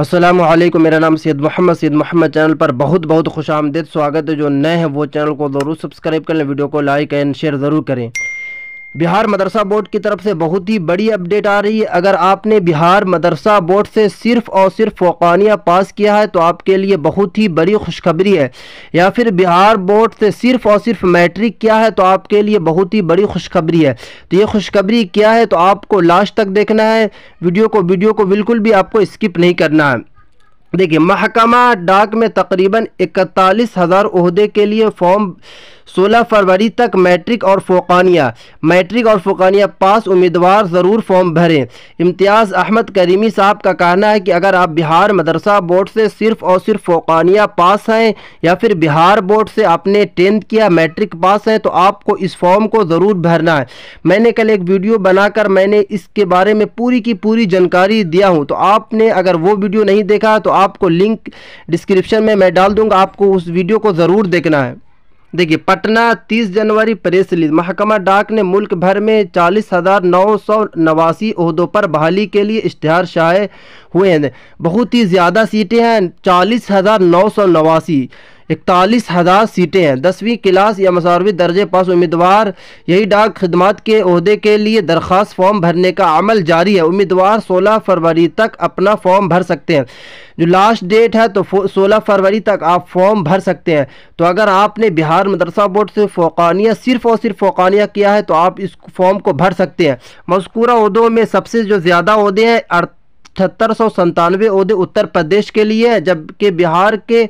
असलम मेरा नाम सैद मोहम्मद सैद मोहम्मद चैनल पर बहुत बहुत खुश आमदेद स्वागत है जो नए हैं वो चैनल को ज़रूर सब्सक्राइब कर लें वीडियो को लाइक एंड शेयर ज़रूर करें बिहार मदरसा बोर्ड की तरफ से बहुत ही बड़ी अपडेट आ रही है अगर आपने बिहार मदरसा बोर्ड से सिर्फ और सिर्फ फोकानिया पास किया है तो आपके लिए बहुत ही बड़ी खुशखबरी है या फिर बिहार बोर्ड से सिर्फ और सिर्फ मैट्रिक किया है तो आपके लिए बहुत ही बड़ी खुशखबरी है तो ये खुशखबरी क्या है तो आपको लास्ट तक देखना है वीडियो को वीडियो को बिल्कुल भी आपको स्किप नहीं करना है देखिए महकमा डाक में तकरीबन इकतालीस हज़ार अहदे के लिए फॉर्म 16 फरवरी तक मैट्रिक और फोकानिया मैट्रिक और फोकानिया पास उम्मीदवार ज़रूर फॉर्म भरें इम्तियाज़ अहमद करीमी साहब का कहना है कि अगर आप बिहार मदरसा बोर्ड से सिर्फ़ और सिर्फ फोकानिया पास हैं या फिर बिहार बोर्ड से आपने टेंथ किया मैट्रिक पास हैं तो आपको इस फॉर्म को ज़रूर भरना है मैंने कल एक वीडियो बनाकर मैंने इसके बारे में पूरी की पूरी जानकारी दिया हूँ तो आपने अगर वो वीडियो नहीं देखा तो आपको लिंक डिस्क्रिप्शन में मैं डाल दूंगा आपको उस वीडियो को ज़रूर देखना है देखिए पटना 30 जनवरी प्रेस रिलीज महकमा डाक ने मुल्क भर में चालीस हज़ार नौ सौ नवासी अहदों पर बहाली के लिए इश्तहार शाये हुए हैं बहुत ही ज़्यादा सीटें हैं चालीस हज़ार नौ सौ नवासी इकतालीस हज़ार सीटें हैं दसवीं क्लास या मसारवी दर्जे पास उम्मीदवार यही डाक खदमात के अहदे के लिए दरख्वास्त फॉर्म भरने का अमल जारी है उम्मीदवार सोलह फरवरी तक अपना फॉर्म भर सकते हैं जो लास्ट डेट है तो सोलह फरवरी तक आप फॉर्म भर सकते हैं तो अगर आपने बिहार मदरसा बोर्ड से फ़ोकानिया सिर्फ़ और सिर्फ फ़ोकानिया किया है तो आप इस फॉर्म को भर सकते हैं मस्कूरा उहदों में सबसे जो ज़्यादा अहदे हैं अठहत्तर सौ संतानवे उत्तर प्रदेश के लिए है जबकि बिहार के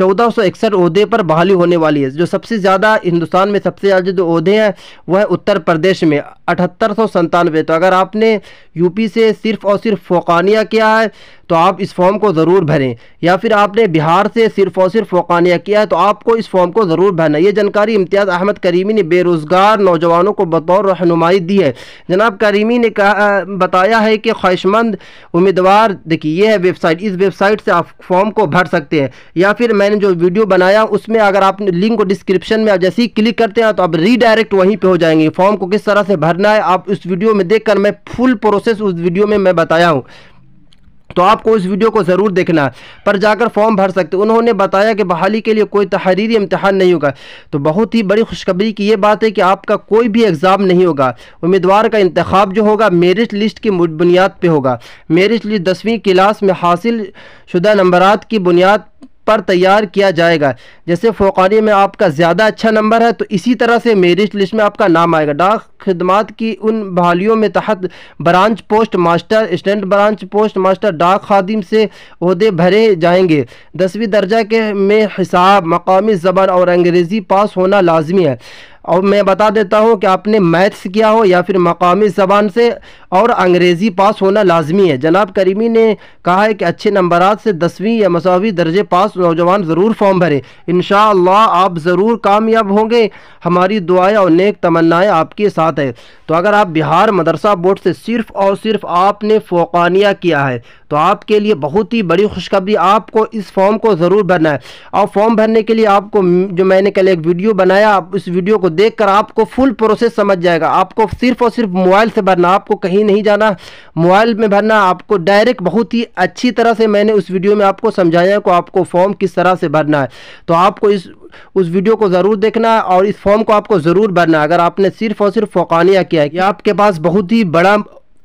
चौदह अहदे पर बहाली होने वाली है जो सबसे ज़्यादा हिंदुस्तान में सबसे ज़्यादा जो अहदे हैं वह है उत्तर प्रदेश में अठहत्तर तो अगर आपने यूपी से सिर्फ और सिर्फ फोकानिया किया है तो आप इस फॉर्म को ज़रूर भरें या फिर आपने बिहार से सिर्फ और सिर्फ फोकानिया किया है तो आपको इस फॉर्म को ज़रूर भरना ये जानकारी इम्तियाज़ अहमद करीमी ने बेरोज़गार नौजवानों को बतौर रहनुमाई दी है जनाब करीमी ने कहा बताया है कि ख्वाहिशमंद उम्मीदवार देखिए ये है वेबसाइट इस वेबसाइट से आप फॉर्म को भर सकते हैं या फिर मैंने जो वीडियो बनाया उसमें अगर आप लिंक को डिस्क्रिप्शन में आप जैसे ही क्लिक करते हैं तो आप रीडायरेक्ट वहीं पर हो जाएंगे फॉर्म को किस तरह से भरना है आप उस वीडियो में देख कर मैं फुल प्रोसेस उस वीडियो में मैं बताया हूँ तो आपको इस वीडियो को ज़रूर देखना पर जाकर फॉर्म भर सकते उन्होंने बताया कि बहाली के लिए कोई तहरीरी इम्तहान नहीं होगा तो बहुत ही बड़ी खुशखबरी की ये बात है कि आपका कोई भी एग्ज़ाम नहीं होगा उम्मीदवार का इंतखब जो होगा मेरिट लिस्ट की बुनियाद पर होगा मेरिट लिस्ट दसवीं क्लास में हासिल शुदा नंबरात की बुनियाद पर तैयार किया जाएगा जैसे फोकारी में आपका ज़्यादा अच्छा नंबर है तो इसी तरह से मेरिट लिस्ट में आपका नाम आएगा डाक खदमात की उन बहालियों में तहत branch post master assistant branch post master डाक खादिम से अहदे भरे जाएंगे दसवीं दर्जा के में हिसाब मकामी ज़बान और अंग्रेज़ी पास होना लाजमी है और मैं बता देता हूँ कि आपने मैथ्स किया हो या फिर मकामी ज़बान से और अंग्रेज़ी पास होना लाजमी है जनाब करीमी ने कहा है कि अच्छे नंबर से दसवीं या मसावी दर्जे पास नौजवान ज़रूर फॉर्म भरें इन आप ज़रूर कामयाब होंगे हमारी दुआएँ और नेक तमन्नाएँ आपके साथ है तो अगर आप बिहार मदरसा बोर्ड से सिर्फ़ और सिर्फ आपने फ़ोकानिया किया है तो आपके लिए बहुत ही बड़ी खुशखबरी आपको इस फॉर्म को ज़रूर भरना है और फॉर्म भरने के लिए आपको जो मैंने कल एक वीडियो बनाया आप उस वीडियो को देख आपको फुल प्रोसेस समझ जाएगा आपको सिर्फ और सिर्फ मोबाइल से भरना आपको कहीं नहीं जाना मोबाइल में भरना आपको डायरेक्ट बहुत ही अच्छी तरह से मैंने उस वीडियो में आपको समझाया को आपको फॉर्म किस तरह से भरना है तो आपको इस उस वीडियो को ज़रूर देखना है और इस फॉर्म को आपको ज़रूर भरना है अगर आपने सिर्फ और सिर्फ फोकानिया किया है कि आपके पास बहुत ही बड़ा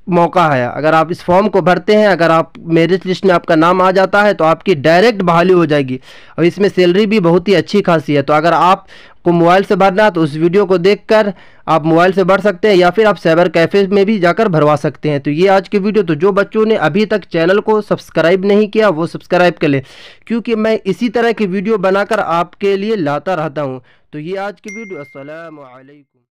मौका है अगर आप इस फॉर्म को भरते हैं अगर आप मेरिट लिस्ट में आपका नाम आ जाता है तो आपकी डायरेक्ट बहाली हो जाएगी और इसमें सैलरी भी बहुत ही अच्छी खासी है तो अगर आप को मोबाइल से भरना तो उस वीडियो को देखकर आप मोबाइल से भर सकते हैं या फिर आप साइबर कैफ़े में भी जाकर भरवा सकते हैं तो ये आज की वीडियो तो जो बच्चों ने अभी तक चैनल को सब्सक्राइब नहीं किया वो सब्सक्राइब कर लें क्योंकि मैं इसी तरह की वीडियो बनाकर आपके लिए लाता रहता हूँ तो ये आज की वीडियो असलकम